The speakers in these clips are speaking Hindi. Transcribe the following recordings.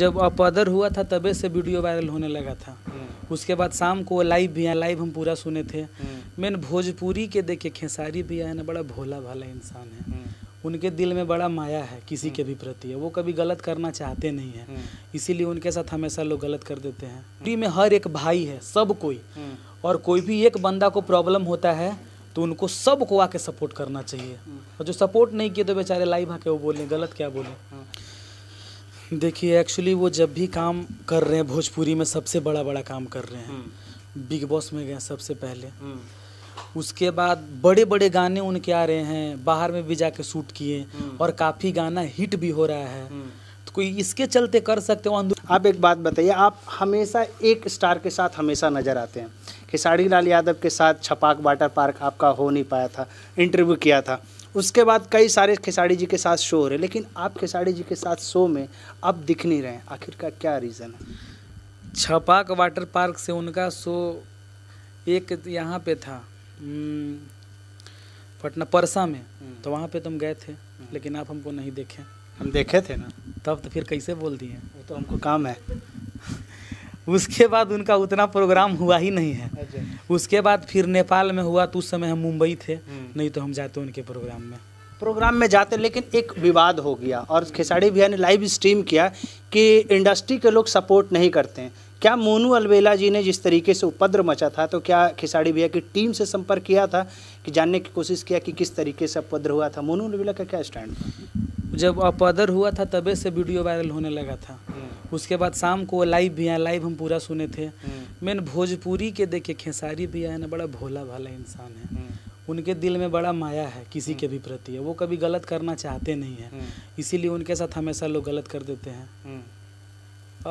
जब अपदर हुआ था तबे से वीडियो वायरल होने लगा था हम्म। उसके बाद शाम को लाइव भी आया लाइव हम पूरा सुने थे मैंने हम्म। भोजपुरी के देखे खेसारी भी आया ना बड़ा भोला भाला इंसान है हम्म। उनके दिल में बड़ा माया है किसी के भी प्रति है वो कभी गलत करना चाहते नहीं है इसीलिए उनके साथ हमेशा लोग गलत कर देते हैं पूरी में हर एक भाई है सब कोई और कोई भी एक बंदा को प्रॉब्लम होता है तो उनको सबको आके सपोर्ट करना चाहिए और जो सपोर्ट नहीं किए तो बेचारे लाइव आके वो बोले गलत क्या बोले देखिए एक्चुअली वो जब भी काम कर रहे हैं भोजपुरी में सबसे बड़ा बड़ा काम कर रहे हैं हम्म। बिग बॉस में गए सबसे पहले हम्म। उसके बाद बड़े बड़े गाने उनके आ रहे हैं बाहर में भी जाके शूट किए हम्म। और काफ़ी गाना हिट भी हो रहा है तो कोई इसके चलते कर सकते हो आप एक बात बताइए आप हमेशा एक स्टार के साथ हमेशा नज़र आते हैं खेसारी लाल यादव के साथ छपाक वाटर पार्क आपका हो नहीं पाया था इंटरव्यू किया था उसके बाद कई सारे खेसारी जी के साथ शो हो रहे लेकिन आप खेसारी जी के साथ शो में अब दिख नहीं रहे आखिर का क्या रीज़न है छपाक वाटर पार्क से उनका शो एक यहाँ पे था हम्म, पटना परसा में हम्म। तो वहाँ पे तुम गए थे हम्म। लेकिन आप हमको नहीं देखे हम देखे थे ना तब तो फिर कैसे बोल दिए वो तो हमको काम है उसके बाद उनका उतना प्रोग्राम हुआ ही नहीं है अच्छा। उसके बाद फिर नेपाल में हुआ तो उस समय हम मुंबई थे नहीं तो हम जाते उनके प्रोग्राम में प्रोग्राम में जाते लेकिन एक विवाद हो गया और खेसारी भैया ने लाइव स्ट्रीम किया कि इंडस्ट्री के लोग सपोर्ट नहीं करते हैं क्या मोनू अलवेला जी ने जिस तरीके से उपद्र मचा था तो क्या खेसारी भैया की टीम से संपर्क किया था कि जानने की कोशिश किया कि किस तरीके से उपद्र हुआ था मोनू अलवेला का क्या स्टैंड था जब अपदर हुआ था तबे से वीडियो वायरल होने लगा था हम्म। उसके बाद शाम को वो लाइव भी आया लाइव हम पूरा सुने थे मैंने हम्म। भोजपुरी के देखे खेसारी भी आया ना बड़ा भोला भाला इंसान है हम्म। उनके दिल में बड़ा माया है किसी के भी प्रति वो कभी गलत करना चाहते नहीं है हम्म। इसीलिए उनके साथ हमेशा लोग गलत कर देते हैं हम्म।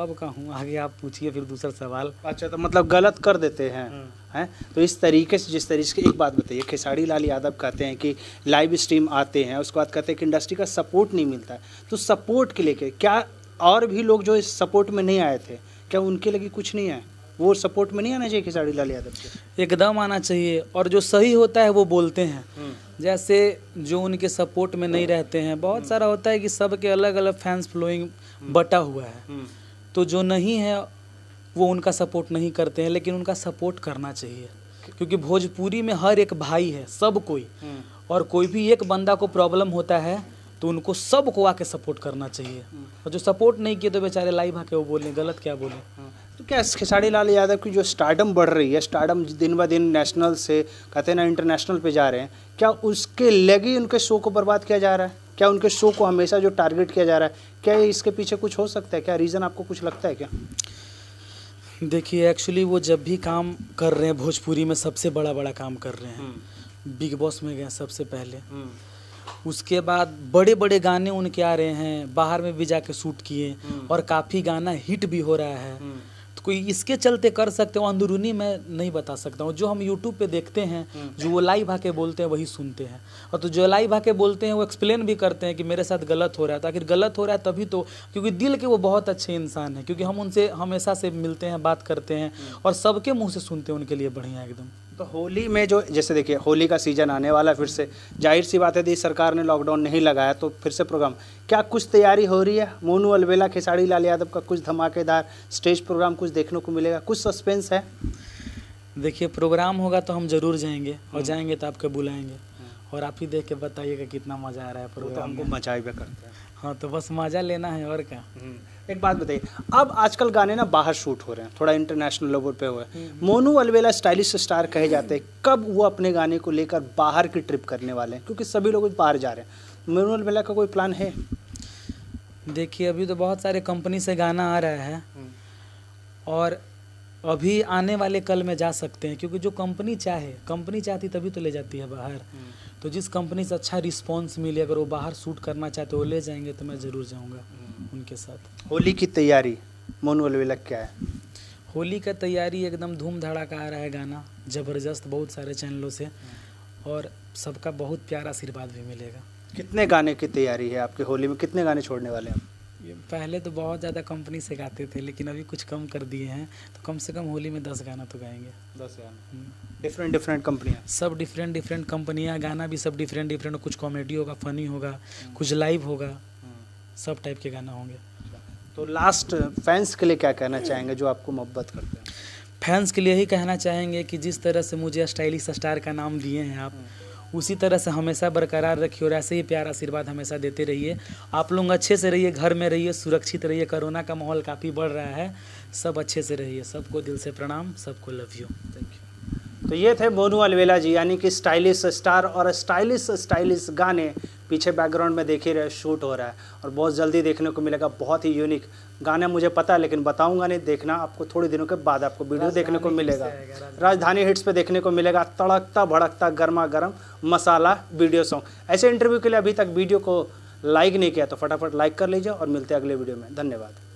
अब कहूँ आगे आप पूछिए फिर दूसरा सवाल अच्छा तो मतलब गलत कर देते हैं हम्म। हैं तो इस तरीके से जिस तरीके से एक बात बताइए खेसारी लाल यादव कहते हैं कि लाइव स्ट्रीम आते हैं उसके बाद कहते हैं कि इंडस्ट्री का सपोर्ट नहीं मिलता तो सपोर्ट के लेके क्या और भी लोग जो इस सपोर्ट में नहीं आए थे क्या उनके लगे कुछ नहीं है वो सपोर्ट में नहीं आना चाहिए खेसारी लाल यादव एकदम आना चाहिए और जो सही होता है वो बोलते हैं हम्म। जैसे जो उनके सपोर्ट में नहीं हाँ। रहते हैं बहुत हम्म। सारा होता है कि सबके अलग अलग फैंस फ्लोइंग बटा हुआ है हम्म। तो जो नहीं है वो उनका सपोर्ट नहीं करते हैं लेकिन उनका सपोर्ट करना चाहिए क्योंकि भोजपुरी में हर एक भाई है सब कोई और कोई भी एक बंदा को प्रॉब्लम होता है तो उनको सबको आके सपोर्ट करना चाहिए और जो सपोर्ट नहीं किए तो बेचारे लाइव आके वो बोले गलत क्या बोले हाँ। क्या खेसारी लाल यादव की जो स्टार्डम बढ़ रही है स्टार्डम दिन ब दिन नेशनल से कहते हैं ना इंटरनेशनल पे जा रहे हैं क्या उसके लगे उनके शो को बर्बाद किया जा रहा है क्या उनके शो को हमेशा जो टारगेट किया जा रहा है क्या इसके पीछे कुछ हो सकता है क्या रीज़न आपको कुछ लगता है क्या देखिए एक्चुअली वो जब भी काम कर रहे हैं भोजपुरी में सबसे बड़ा बड़ा काम कर रहे हैं हम्म। बिग बॉस में गए सबसे पहले हम्म। उसके बाद बड़े बड़े गाने उनके आ रहे हैं बाहर में भी जाके शूट किए हम्म। और काफ़ी गाना हिट भी हो रहा है कोई इसके चलते कर सकते हो अंदरूनी मैं नहीं बता सकता हूँ जो हम यूट्यूब पे देखते हैं हम्म। जो वो लाइव आके बोलते हैं वही सुनते हैं और तो जो लाइव आके बोलते हैं वो एक्सप्लेन भी करते हैं कि मेरे साथ गलत हो रहा है तो आखिर गलत हो रहा है तभी तो क्योंकि दिल के वो बहुत अच्छे इंसान हैं क्योंकि हम उनसे हमेशा से मिलते हैं बात करते हैं हम्म। और सबके मुँह से सुनते हैं उनके लिए बढ़िया एकदम तो होली में जो जैसे देखिए होली का सीज़न आने वाला फिर से जाहिर सी बात है यदि सरकार ने लॉकडाउन नहीं लगाया तो फिर से प्रोग्राम क्या कुछ तैयारी हो रही है मोनू अलबेला खेसाड़ी लाल यादव का कुछ धमाकेदार स्टेज प्रोग्राम कुछ देखने को मिलेगा कुछ सस्पेंस है देखिए प्रोग्राम होगा तो हम जरूर जाएंगे और हम्म। जाएंगे तो आपको बुलाएंगे हम्म। और आप ही देख के बताइएगा कितना मज़ा आ रहा है प्रोग्राम तो हमको मजा भी करते हैं हाँ तो बस मज़ा लेना है और क्या हम्म। एक बात बताइए अब आजकल गाने ना बाहर शूट हो रहे हैं थोड़ा इंटरनेशनल लेवल पे हुए मोनू अलवेला स्टाइलिश स्टार कहे जाते हैं कब वो अपने गाने को लेकर बाहर की ट्रिप करने वाले हैं क्योंकि सभी लोग बाहर जा रहे हैं मोनू अलवेला का कोई प्लान है देखिए अभी तो बहुत सारे कंपनी से गाना आ रहा है हम्म। और अभी आने वाले कल में जा सकते हैं क्योंकि जो कंपनी चाहे कंपनी चाहती तभी तो ले जाती है बाहर हम्म। तो जिस कंपनी से अच्छा रिस्पॉन्स मिले अगर वो बाहर शूट करना चाहते हो ले जाएंगे तो मैं ज़रूर जाऊँगा के साथ होली की तैयारी मोनवल क्या है होली का तैयारी एकदम धूम धड़ाका आ रहा है गाना ज़बरदस्त बहुत सारे चैनलों से और सबका बहुत प्यार आशीर्वाद भी मिलेगा कितने गाने की तैयारी है आपके होली में कितने गाने छोड़ने वाले हैं पहले तो बहुत ज़्यादा कंपनी से गाते थे लेकिन अभी कुछ कम कर दिए हैं तो कम से कम होली में दस गाना तो गाएंगे दस गाना डिफरेंट डिफरेंट कंपनियाँ सब डिफरेंट डिफरेंट कंपनियाँ गाना भी सब डिफरेंट डिफरेंट कुछ कॉमेडी होगा फनी होगा कुछ लाइव होगा सब टाइप के गाना होंगे तो लास्ट फैंस के लिए क्या कहना चाहेंगे जो आपको मोहब्बत करते हैं फैंस के लिए ही कहना चाहेंगे कि जिस तरह से मुझे स्टाइलिश स्टार का नाम दिए हैं आप उसी तरह से हमेशा बरकरार रखिए और ऐसे ही प्यार आशीर्वाद हमेशा देते रहिए आप लोग अच्छे से रहिए घर में रहिए सुरक्षित रहिए कोरोना का माहौल काफ़ी बढ़ रहा है सब अच्छे से रहिए सबको दिल से प्रणाम सबको लव यू थैंक यू तो ये थे बोनू अलवेला जी यानी कि स्टाइलिश स्टार और स्टाइलिश स्टाइलिश गाने पीछे बैकग्राउंड में देख ही रहे शूट हो रहा है और बहुत जल्दी देखने को मिलेगा बहुत ही यूनिक गाना मुझे पता है लेकिन बताऊंगा नहीं देखना आपको थोड़े दिनों के बाद आपको वीडियो देखने को मिलेगा राजधानी हिट्स पे देखने को मिलेगा तड़कता भड़कता गर्मा गर्म मसाला वीडियो सॉन्ग ऐसे इंटरव्यू के लिए अभी तक वीडियो को लाइक नहीं किया तो फटाफट लाइक कर लीजिए और मिलते हैं अगले वीडियो में धन्यवाद